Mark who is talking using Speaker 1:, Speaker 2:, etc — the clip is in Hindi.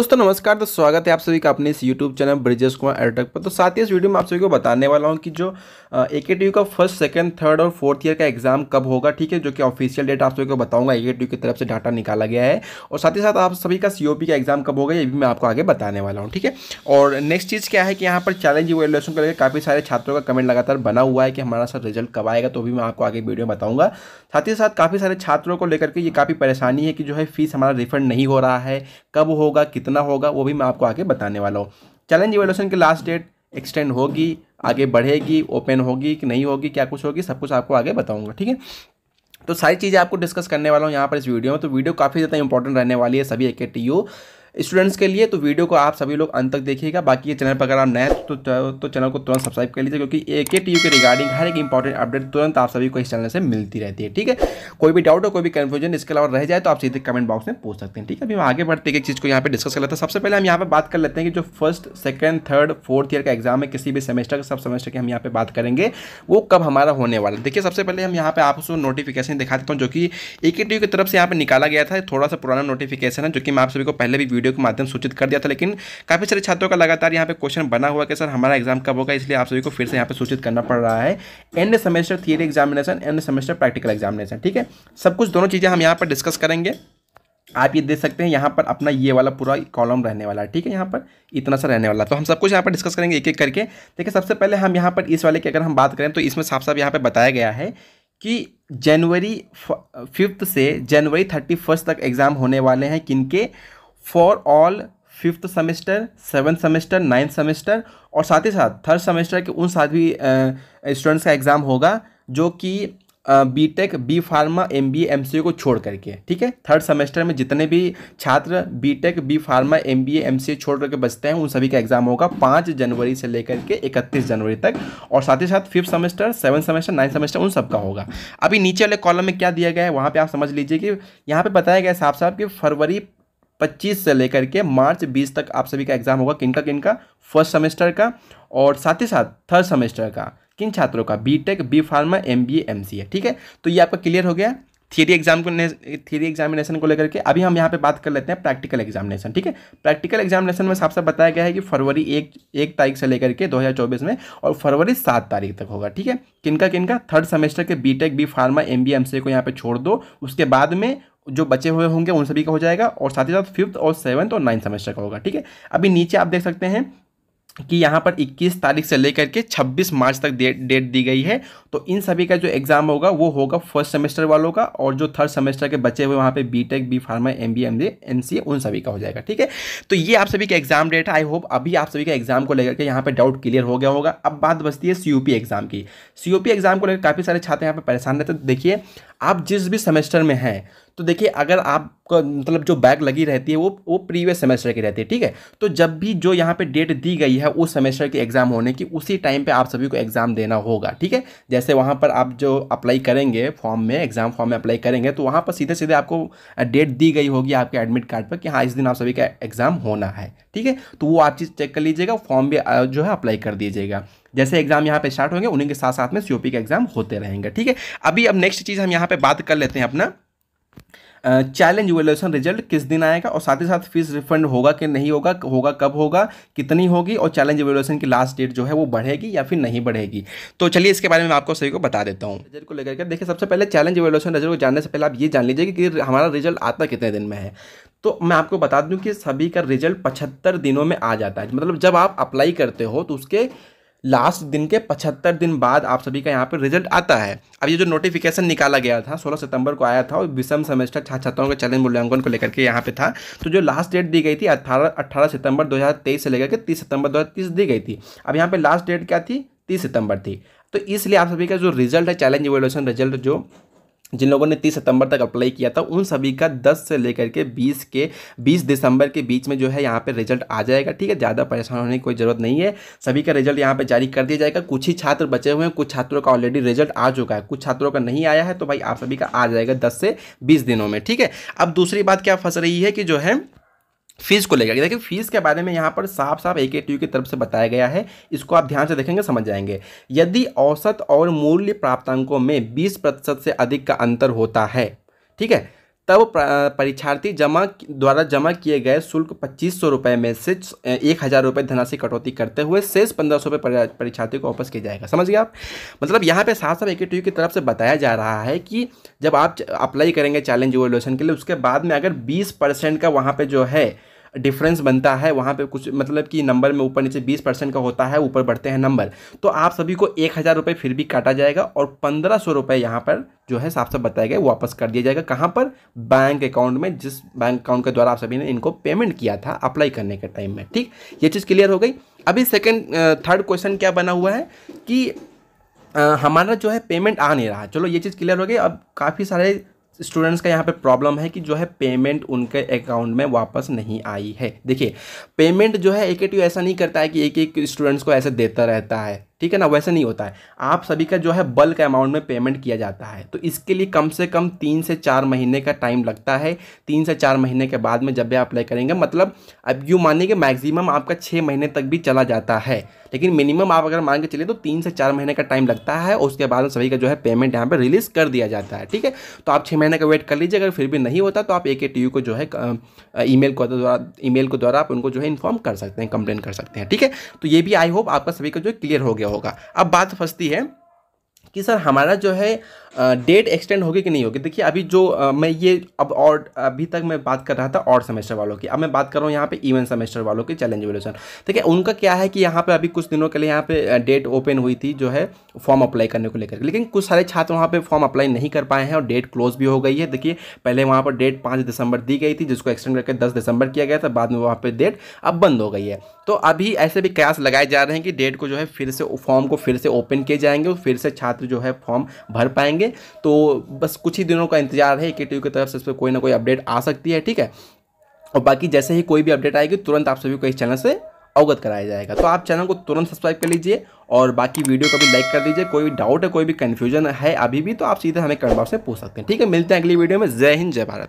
Speaker 1: दोस्तों नमस्कार तो स्वागत है आप सभी का अपने इस YouTube channel Brijesh Kumar Airtech पर तो साथ ही इस वीडियो में आप सभी को बताने वाला हूं कि जो ए के टी यू का फर्स्ट सेकंड थर्ड और फोर्थ ईयर का एग्जाम कब होगा ठीक है जो कि ऑफिशियल डेट आप सभी को बताऊंगा ए के टी यू की तरफ से डाटा निकाला गया है और साथ ही साथ आप सभी का सी पी का एग्जाम कब होगा ये भी मैं आपको आगे बताने वाला हूँ ठीक है और नेक्स्ट चीज़ क्या है कि यहाँ पर चैलेंज इवेल्यूशन को लेकर काफ़ी सारे छात्रों का कमेंट लगातार बना हुआ है कि हमारा सर रिजल्ट कब आएगा तो भी मैं आपको आगे वीडियो बताऊँगा साथ ही साथ काफ़ी सारे छात्रों को लेकर के ये काफ़ी परेशानी है कि जो है फीस हमारा रिफंड नहीं हो रहा है कब होगा कितना कितना होगा वो भी मैं आपको आगे बताने वाला हूँ चैलेंज इवेल्यूशन की लास्ट डेट एक्सटेंड होगी आगे बढ़ेगी ओपन होगी कि नहीं होगी क्या कुछ होगी सब कुछ आपको आगे बताऊँगा ठीक है तो सारी चीज़ें आपको डिस्कस करने वाला हूँ यहाँ पर इस वीडियो में तो वीडियो काफ़ी ज़्यादा इंपॉर्टेंट रहने वाली है सभी ए टी यू स्टूडेंट्स के लिए तो वीडियो को आप सभी लोग अंत तक देखिएगा बाकी ये चैनल पर अगर आप नए तो, तो, तो, चैनल को तुरंत सब्सक्राइब कर लीजिए क्योंकि ए के टी के रिगार्डिंग हर एक इंपॉर्टेंट अपडेट तुरंत आप सभी को इस चैनल से मिलती रहती है ठीक है कोई भी डाउट हो कोई भी कन्फ्यूजन इसके अलावा रह जाए तो आप सीधे कमेंट बॉक्स में पूछ सकते हैं ठीक है अभी हम आगे बढ़ते एक चीज़ को यहाँ पर डिस्कस कर लेते हैं सबसे पहले हम यहाँ पर बात कर लेते हैं कि जो first second third fourth year का एग्जाम है किसी भी सेमेस्टर का सब सेमेस्टर की हम यहाँ पर बात करेंगे वो कब हमारा होने वाला है देखिए सबसे पहले हम यहाँ पर आपको नोटिफिकेशन दिखा देता हूँ जो कि ए की तरफ से यहाँ पर निकाला गया था थोड़ा सा पुराना नोटिफिकेशन है जो कि मैं आप सभी को पहले भी वीडियो के माध्यम सूचित कर दिया था लेकिन काफ़ी सारे छात्रों का लगातार यहाँ पे क्वेश्चन बना हुआ कि सर हमारा एग्जाम कब होगा इसलिए आप सभी को फिर से यहाँ पे सूचित करना पड़ रहा है end semester theory examination end semester practical examination ठीक है सब कुछ दोनों चीज़ें हम यहाँ पर डिस्कस करेंगे आप ये देख सकते हैं यहाँ पर अपना ये वाला पूरा कॉलम रहने वाला है ठीक है यहाँ पर इतना सा रहने वाला तो हम सब कुछ यहाँ पर डिस्कस करेंगे एक एक करके देखिए सबसे पहले हम यहाँ पर इस वाले की अगर हम बात करें तो इसमें साफ साफ यहाँ पर बताया गया है कि जनवरी फिफ्थ से जनवरी थर्टी फर्स्ट तक एग्ज़ाम होने वाले हैं किनके for all fifth semester seventh semester ninth semester और साथ ही साथ थर्ड सेमेस्टर के उन साथ भी स्टूडेंट्स का एग्ज़ाम होगा जो कि B tech B pharma M B M C A को छोड़ करके ठीक है थर्ड सेमेस्टर में जितने भी छात्र B tech B pharma M B M C A छोड़ करके बचते हैं उन सभी का एग्जाम होगा पाँच जनवरी से लेकर के इकतीस जनवरी तक और साथ ही साथ fifth semester seven semester ninth semester उन सबका होगा अभी नीचे वाले कॉलम में क्या दिया गया है वहाँ पर आप समझ लीजिए कि यहाँ पर बताया गया साहब साहब कि फरवरी 25 से लेकर के मार्च 20 तक आप सभी का एग्जाम होगा किन का किन का फर्स्ट सेमेस्टर का और साथ ही साथ थर्ड सेमेस्टर का किन छात्रों का B tech B pharma M B M C A ठीक है तो ये आपका क्लियर हो गया थियरी एग्जाम को थियरी एग्जामिनेशन को लेकर के अभी हम यहाँ पे बात कर लेते हैं प्रैक्टिकल एग्जामिनेशन ठीक है प्रैक्टिकल एग्जामिनेशन में साफ साफ बताया गया है कि फरवरी एक एक तारीख से लेकर के 2024 में और फरवरी सात तारीख तक होगा ठीक है किनका किनका थर्ड सेमेस्टर के B tech B pharma M B M C A यहाँ पे छोड़ दो उसके बाद में जो बचे हुए होंगे उन सभी का हो जाएगा और साथ ही साथ फिफ्थ और सेवन्थ और नाइन्थ सेमेस्टर का होगा ठीक है अभी नीचे आप देख सकते हैं कि यहाँ पर 21 तारीख से लेकर के 26 मार्च तक डेट डेट दी गई है तो इन सभी का जो एग्ज़ाम होगा वो होगा फर्स्ट सेमेस्टर वालों का और जो थर्ड सेमेस्टर के बचे हुए वहाँ पे B tech B pharma M B M M C A सभी का हो जाएगा ठीक है तो ये आप सभी का एग्ज़ाम डेट है आई होप अभी आप सभी का एग्ज़ाम को लेकर के यहाँ पर डाउट क्लियर हो गया होगा अब बात बचती है सी एग्ज़ाम की सी एग्ज़ाम को लेकर काफ़ी सारे छात्र यहाँ पर परेशान रहते देखिए आप जिस भी सेमेस्टर में हैं तो देखिए अगर आपका मतलब जो बैग लगी रहती है वो वो प्रीवियस सेमेस्टर की रहती है ठीक है तो जब भी जो यहाँ पे डेट दी गई है उस सेमेस्टर के एग्ज़ाम होने की उसी टाइम पे आप सभी को एग्ज़ाम देना होगा ठीक है जैसे वहाँ पर आप जो अप्लाई करेंगे फॉर्म में एग्ज़ाम फॉर्म में अप्लाई करेंगे तो वहाँ पर सीधे सीधे आपको डेट दी गई होगी आपके एडमिट कार्ड पर कि हाँ इस दिन आप सभी का एग्ज़ाम होना है ठीक है तो वो आप चीज़ चेक कर लीजिएगा फॉर्म भी जो है अप्लाई कर दीजिएगा जैसे एग्जाम यहाँ पे स्टार्ट होंगे उन्हीं के साथ साथ में सीओपी का एग्जाम होते रहेंगे ठीक है अभी अब नेक्स्ट चीज़ हम यहाँ पे बात कर लेते हैं अपना चैलेंज वैल्यूएशन रिजल्ट किस दिन आएगा और साथ ही साथ फीस रिफंड होगा कि नहीं होगा होगा कब होगा कितनी होगी और चैलेंज वैल्यूएशन की लास्ट डेट जो है वो बढ़ेगी या फिर नहीं बढ़ेगी तो चलिए इसके बारे में आपको सभी को बता देता हूँ रिजल्ट को लेकर के देखिए सबसे पहले चैलेंज वैल्यूएशन रिजल्ट को जानने से पहले आप ये जान लीजिए कि हमारा रिजल्ट आता कितने दिन में है तो मैं आपको बता दूँ कि सभी का रिजल्ट पचहत्तर दिनों में आ जाता है मतलब जब आप अप्लाई करते हो तो उसके लास्ट दिन के 75 दिन बाद आप सभी का यहाँ पर रिजल्ट आता है अब ये जो नोटिफिकेशन निकाला गया था 16 सितंबर को आया था और विषम सेमेस्टर छात्र छात्राओं के चैलेंज मूल्यांकन को लेकर के यहाँ पे था तो जो लास्ट डेट दी गई थी 18 18 सितंबर 2023 से लेकर के 30 सितंबर 2030 दी गई थी अब यहाँ पर लास्ट डेट क्या थी तीस सितंबर थी तो इसलिए आप सभी का जो रिजल्ट है चैलेंज इवेल्यूशन रिजल्ट जो जिन लोगों ने 30 सितंबर तक अप्लाई किया था उन सभी का 10 से लेकर के 20 के 20 दिसंबर के बीच में जो है यहाँ पे रिजल्ट आ जाएगा ठीक है ज़्यादा परेशान होने की कोई ज़रूरत नहीं है सभी का रिजल्ट यहाँ पे जारी कर दिया जाएगा कुछ ही छात्र बचे हुए हैं कुछ छात्रों का ऑलरेडी रिजल्ट आ चुका है कुछ छात्रों का नहीं आया है तो भाई आप सभी का आ जाएगा दस से बीस दिनों में ठीक है अब दूसरी बात क्या फंस रही है कि जो है फीस को लेकर देखिए फीस के बारे में यहाँ पर साफ साफ एक टी की तरफ से बताया गया है इसको आप ध्यान से देखेंगे समझ जाएंगे यदि औसत और मूल्य प्राप्तांकों में 20 प्रतिशत से अधिक का अंतर होता है ठीक है तब परीक्षार्थी जमा द्वारा जमा किए गए शुल्क पच्चीस सौ रुपये में से एक हज़ार रुपये धनराशि कटौती करते हुए शेष पंद्रह सौ रुपये परीक्षार्थी को वापस किया जाएगा समझ गए आप मतलब यहाँ पे साफ साफ एक की तरफ से बताया जा रहा है कि जब आप अप्लाई करेंगे चैलेंज इवोल्यूशन के लिए उसके बाद में अगर बीस परसेंट का वहाँ पर जो है डिफरेंस बनता है वहाँ पे कुछ मतलब कि नंबर में ऊपर नीचे बीस परसेंट का होता है ऊपर बढ़ते हैं नंबर तो आप सभी को एक हज़ार रुपये फिर भी काटा जाएगा और पंद्रह सौ रुपये यहाँ पर जो है साफ साफ बताया गया वापस कर दिया जाएगा कहाँ पर बैंक अकाउंट में जिस बैंक अकाउंट के द्वारा आप सभी ने इनको पेमेंट किया था अप्लाई करने के टाइम में ठीक ये चीज़ क्लियर हो गई अभी सेकेंड थर्ड क्वेश्चन क्या बना हुआ है कि आ, हमारा जो है पेमेंट आ नहीं रहा चलो ये चीज़ क्लियर हो गई अब काफ़ी सारे स्टूडेंट्स का यहाँ पे प्रॉब्लम है कि जो है पेमेंट उनके अकाउंट में वापस नहीं आई है देखिए पेमेंट जो है एक एक तो ऐसा नहीं करता है कि एक एक स्टूडेंट्स को ऐसे देता रहता है ठीक है ना वैसे नहीं होता है आप सभी का जो है बल्क अमाउंट में पेमेंट किया जाता है तो इसके लिए कम से कम तीन से चार महीने का टाइम लगता है तीन से चार महीने के बाद में जब भी अप्लाई करेंगे मतलब अब यूँ मानिए कि मैक्सिमम आपका छः महीने तक भी चला जाता है लेकिन मिनिमम आप अगर मान के चलिए तो तीन से चार महीने का टाइम लगता है और उसके बाद सभी का जो है पेमेंट यहाँ पर रिलीज़ कर दिया जाता है ठीक है तो आप छः महीने का वेट कर लीजिए अगर फिर भी नहीं होता तो आप ए के टी यू को जो है मेल को द्वारा ई के द्वारा आप उनको जो है इन्फॉर्म कर सकते हैं कंप्लेन कर सकते हैं ठीक है तो ये भी आई होप आपका सभी का जो क्लियर हो गया होगा अब बात फंसती है कि सर हमारा जो है डेट एक्सटेंड होगी कि नहीं होगी देखिए अभी जो आ, मैं ये अब और अभी तक मैं बात कर रहा था और सेमेस्टर वालों की अब मैं बात कर रहा हूँ यहाँ पे इवन सेमेस्टर वालों की चैलेंज वेलेशन ठीक है उनका क्या है कि यहाँ पे अभी कुछ दिनों के लिए यहाँ पे डेट ओपन हुई थी जो है फॉर्म अप्लाई करने को लेकर लेकिन कुछ सारे छात्र वहाँ पर फॉर्म अप्लाई नहीं कर पाए हैं और डेट क्लोज भी हो गई है देखिए पहले वहाँ पर डेट पाँच दिसंबर दी गई थी जिसको एक्सटेंड करके दस दिसंबर किया गया था बाद में वहाँ पर डेट अब बंद हो गई है तो अभी ऐसे भी कयास लगाए जा रहे हैं कि डेट को जो है फिर से फॉर्म को फिर से ओपन किए जाएंगे और फिर से छात्र जो है फॉर्म भर पाएंगे तो बस कुछ ही दिनों का इंतजार है के की तरफ से इस पर कोई ना कोई अपडेट आ सकती है ठीक है और बाकी जैसे ही कोई भी अपडेट आएगी तुरंत आप सभी को इस चैनल से अवगत कराया जाएगा तो आप चैनल को तुरंत सब्सक्राइब कर लीजिए और बाकी वीडियो को भी लाइक कर दीजिए कोई भी डाउट है कोई भी कन्फ्यूजन है अभी भी तो आप सीधे हमें कमेंट बॉक्स में पूछ सकते हैं ठीक है मिलते हैं अगली वीडियो में जय हिंद जय भारत